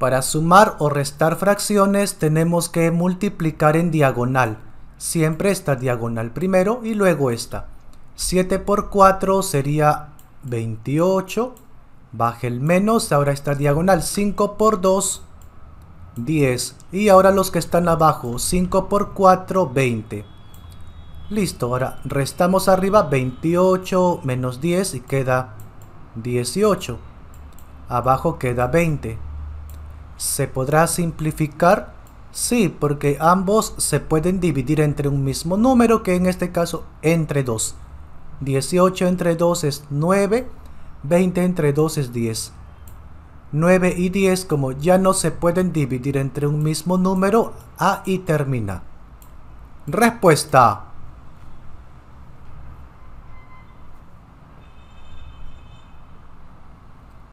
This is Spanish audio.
Para sumar o restar fracciones tenemos que multiplicar en diagonal. Siempre esta diagonal primero y luego esta. 7 por 4 sería 28. Baje el menos, ahora esta diagonal. 5 por 2, 10. Y ahora los que están abajo, 5 por 4, 20. Listo, ahora restamos arriba 28 menos 10 y queda 18. Abajo queda 20. ¿Se podrá simplificar? Sí, porque ambos se pueden dividir entre un mismo número, que en este caso entre 2. 18 entre 2 es 9, 20 entre 2 es 10. 9 y 10 como ya no se pueden dividir entre un mismo número, ahí termina. Respuesta